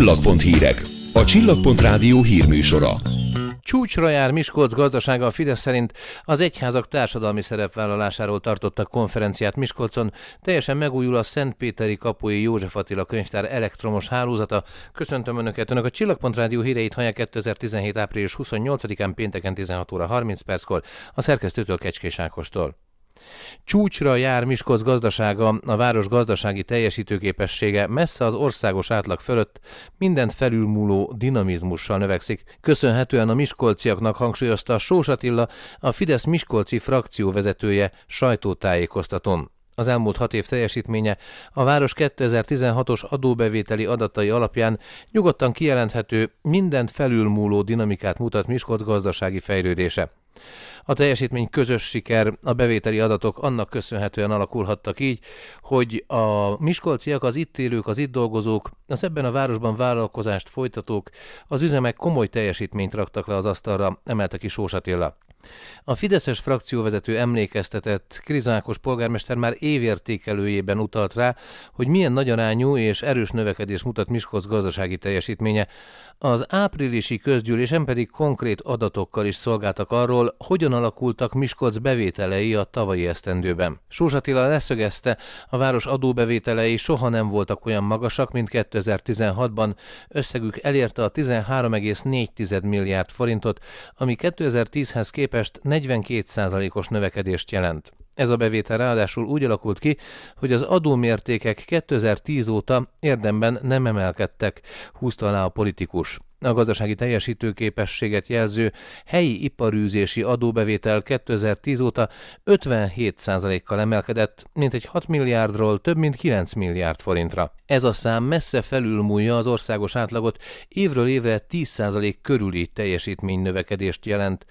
Csillagpont hírek. A Csillagpont rádió hírműsora. Csúcsra jár Miskolc gazdasága a Fidesz szerint az egyházak társadalmi szerepvállalásáról tartottak konferenciát Miskolcon. Teljesen megújul a Szentpéteri Kapui József Attila könyvtár elektromos hálózata. Köszöntöm Önöket! Önök a Csillagpont Rádió híreit hallják 2017. április 28-án pénteken 16 óra 30 perckor a szerkesztőtől Kecskés Ákostól. Csúcsra jár Miskolc gazdasága, a város gazdasági teljesítőképessége messze az országos átlag fölött mindent felülmúló dinamizmussal növekszik. Köszönhetően a miskolciaknak hangsúlyozta Sós Attila, a Fidesz Miskolci frakció vezetője sajtótájékoztatón. Az elmúlt hat év teljesítménye a város 2016-os adóbevételi adatai alapján nyugodtan kijelenthető, mindent felülmúló dinamikát mutat Miskolc gazdasági fejlődése. A teljesítmény közös siker, a bevételi adatok annak köszönhetően alakulhattak így, hogy a miskolciak, az itt élők, az itt dolgozók, az ebben a városban vállalkozást folytatók, az üzemek komoly teljesítményt raktak le az asztalra, emelte ki Sós Attila. A Fideszes frakcióvezető emlékeztetett Krizákos polgármester már évértékelőjében utalt rá, hogy milyen nagy arányú és erős növekedés mutat Miskolc gazdasági teljesítménye. Az áprilisi közgyűlésen pedig konkrét adatokkal is szolgáltak arról, hogyan hogyan alakultak Miskolc bevételei a tavalyi esztendőben? Sós leszögezte, a város adóbevételei soha nem voltak olyan magasak, mint 2016-ban. Összegük elérte a 13,4 milliárd forintot, ami 2010-hez képest 42%-os növekedést jelent. Ez a bevétel ráadásul úgy alakult ki, hogy az adómértékek 2010 óta érdemben nem emelkedtek, húzta alá a politikus. A gazdasági teljesítőképességet jelző helyi iparűzési adóbevétel 2010 óta 57%-kal emelkedett, mint egy 6 milliárdról több mint 9 milliárd forintra. Ez a szám messze felülmúlja az országos átlagot, évről évre 10% körüli teljesítmény növekedést jelent.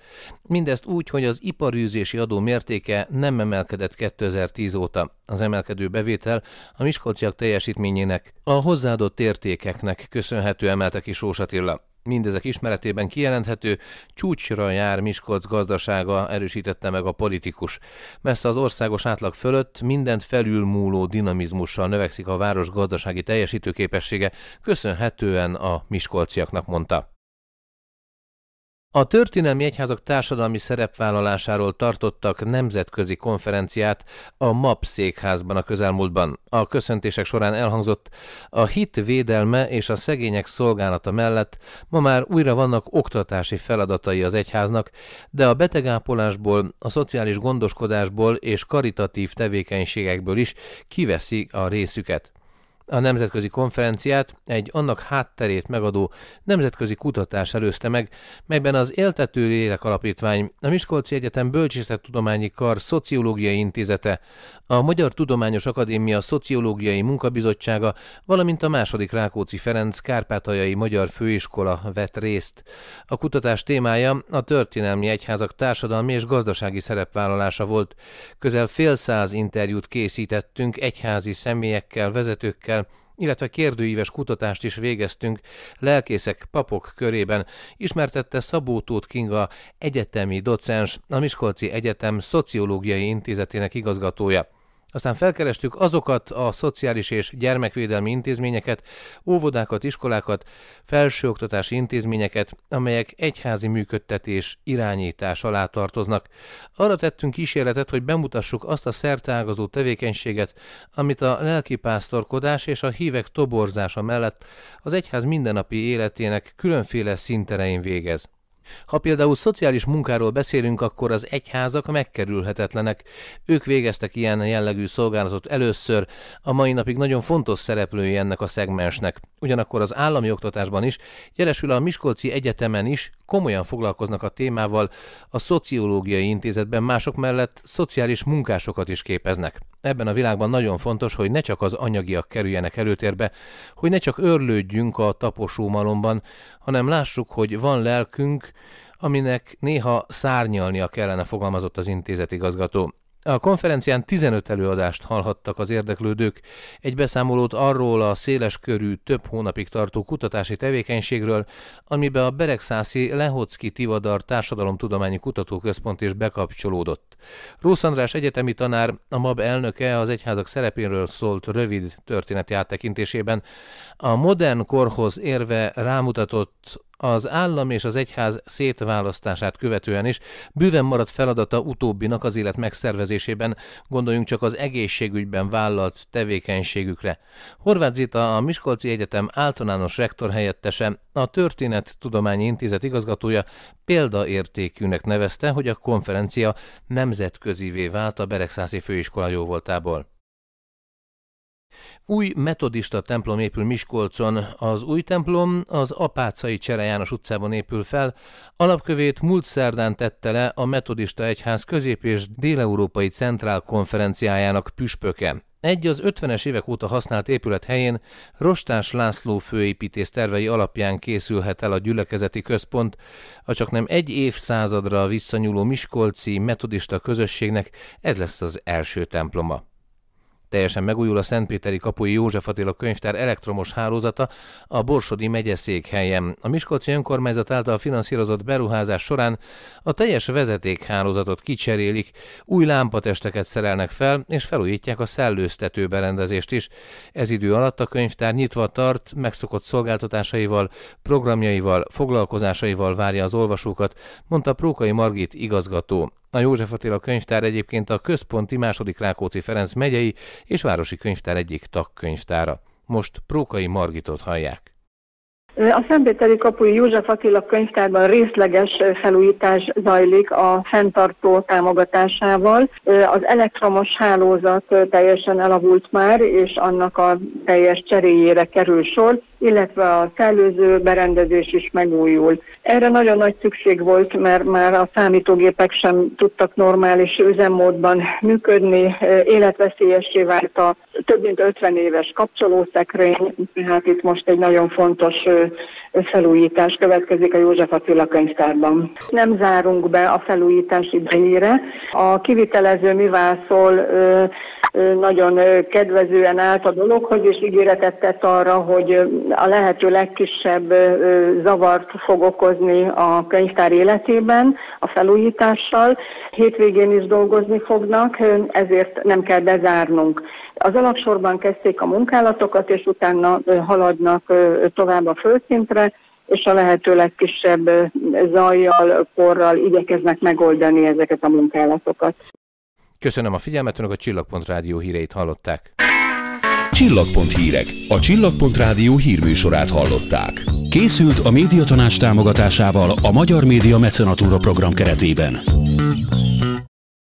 Mindezt úgy, hogy az iparűzési adó mértéke nem emelkedett 2010 óta. Az emelkedő bevétel a miskolciak teljesítményének, a hozzáadott értékeknek köszönhető emeltek is Sós Attila. Mindezek ismeretében kijelenthető, csúcsra jár Miskolc gazdasága, erősítette meg a politikus. Messze az országos átlag fölött mindent felülmúló dinamizmussal növekszik a város gazdasági teljesítőképessége, köszönhetően a miskolciaknak mondta. A történelmi egyházak társadalmi szerepvállalásáról tartottak nemzetközi konferenciát a MAP székházban a közelmúltban. A köszöntések során elhangzott, a hit védelme és a szegények szolgálata mellett ma már újra vannak oktatási feladatai az egyháznak, de a betegápolásból, a szociális gondoskodásból és karitatív tevékenységekből is kiveszi a részüket. A nemzetközi konferenciát egy annak hátterét megadó nemzetközi kutatás előzte meg, melyben az Éltető Lélek Alapítvány, a Miskolci Egyetem Bölcsészettudományi Kar Szociológiai Intézete, a Magyar Tudományos Akadémia Szociológiai Munkabizottsága, valamint a második Rákóczi Ferenc Kárpátaljai Magyar Főiskola vett részt. A kutatás témája a történelmi egyházak társadalmi és gazdasági szerepvállalása volt. Közel fél száz interjút készítettünk egyházi személyekkel, vezetőkkel, el, illetve kérdőíves kutatást is végeztünk lelkészek papok körében, ismertette Szabó Tóth Kinga egyetemi docens, a Miskolci Egyetem Szociológiai Intézetének igazgatója. Aztán felkerestük azokat a szociális és gyermekvédelmi intézményeket, óvodákat, iskolákat, felsőoktatási intézményeket, amelyek egyházi működtetés irányítás alá tartoznak. Arra tettünk kísérletet, hogy bemutassuk azt a szertágazó tevékenységet, amit a lelkipásztorkodás és a hívek toborzása mellett az egyház mindennapi életének különféle szinterein végez. Ha például szociális munkáról beszélünk, akkor az egyházak megkerülhetetlenek. Ők végeztek ilyen jellegű szolgálatot először, a mai napig nagyon fontos szereplői ennek a szegmensnek. Ugyanakkor az állami oktatásban is, jelesül a Miskolci Egyetemen is komolyan foglalkoznak a témával, a Szociológiai Intézetben mások mellett szociális munkásokat is képeznek. Ebben a világban nagyon fontos, hogy ne csak az anyagiak kerüljenek előtérbe, hogy ne csak örlődjünk a taposó malomban, hanem lássuk, hogy van lelkünk, aminek néha szárnyalnia kellene, fogalmazott az intézetigazgató. A konferencián 15 előadást hallhattak az érdeklődők, egy beszámolót arról a széles körű, több hónapig tartó kutatási tevékenységről, amiben a Beregszászi Lehocki Tivadar Társadalomtudományi Kutatóközpont is bekapcsolódott. Rósz András egyetemi tanár, a MAB elnöke az egyházak szerepéről szólt rövid történeti áttekintésében. A modern korhoz érve rámutatott az állam és az egyház szétválasztását követően is bőven maradt feladata utóbbinak az élet megszervezésében, gondoljunk csak az egészségügyben vállalt tevékenységükre. Horváth Zita, a Miskolci Egyetem általános rektor helyettese, a Történet Tudományi Intézet igazgatója példaértékűnek nevezte, hogy a konferencia nemzetközivé vált a Beregszászi Főiskola jóvoltából. Új metodista templom épül Miskolcon. Az új templom az Apácai Csere János utcában épül fel. Alapkövét múlt szerdán tette le a Metodista Egyház közép- és déleurópai centrál konferenciájának püspöke. Egy az 50-es évek óta használt épület helyén Rostás László főépítész tervei alapján készülhet el a gyülekezeti központ, a csak nem egy évszázadra visszanyúló Miskolci metodista közösségnek ez lesz az első temploma. Teljesen megújul a Szentpéteri Kapui József Attila könyvtár elektromos hálózata a Borsodi helyen. A Miskolci önkormányzat által finanszírozott beruházás során a teljes vezetékhálózatot kicserélik, új lámpatesteket szerelnek fel, és felújítják a szellőztető berendezést is. Ez idő alatt a könyvtár nyitva tart, megszokott szolgáltatásaival, programjaival, foglalkozásaival várja az olvasókat, mondta Prókai Margit igazgató. A József Attila könyvtár egyébként a központi második Rákóczi Ferenc megyei és városi könyvtár egyik tagkönyvtára. Most Prókai Margitot hallják. A Szentpéteri Kapui József Attila könyvtárban részleges felújítás zajlik a fenntartó támogatásával. Az elektromos hálózat teljesen elavult már, és annak a teljes cseréjére kerül sor, illetve a szellőző berendezés is megújul. Erre nagyon nagy szükség volt, mert már a számítógépek sem tudtak normális üzemmódban működni, életveszélyessé vált a több mint 50 éves kapcsolószekrény, tehát itt most egy nagyon fontos felújítás következik a József Attila könyvtárban. Nem zárunk be a felújítás idejére. A kivitelező mivászol nagyon kedvezően állt a dologhoz, és ígéretet tett arra, hogy a lehető legkisebb zavart fog okozni a könyvtár életében a felújítással. Hétvégén is dolgozni fognak, ezért nem kell bezárnunk. Az alapsorban kezdték a munkálatokat, és utána haladnak tovább a földszintre, és a lehető legkisebb zajjal, korral igyekeznek megoldani ezeket a munkálatokat. Köszönöm a figyelmet, önök a Csillagpont Rádió híreit hallották. Csillagpont hírek. A Csillagpont Rádió hírműsorát hallották. Készült a médiatanás támogatásával a Magyar Média Mecenatúra program keretében.